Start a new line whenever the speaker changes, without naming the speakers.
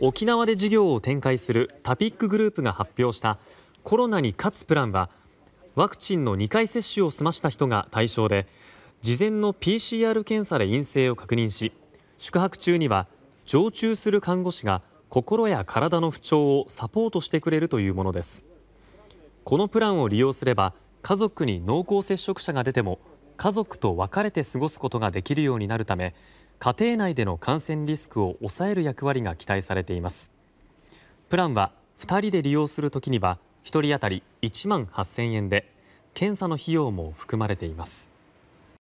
沖縄で事業を展開するタピックグループが発表したコロナに勝つプランはワクチンの2回接種を済ました人が対象で事前の PCR 検査で陰性を確認し宿泊中には常駐する看護師が心や体の不調をサポートしてくれるというものですこのプランを利用すれば家族に濃厚接触者が出ても家族と別れて過ごすことができるようになるため家庭内での感染リスクを抑える役割が期待されていますプランは2人で利用するときには1人当たり1万8000円で検査の費用も含まれています。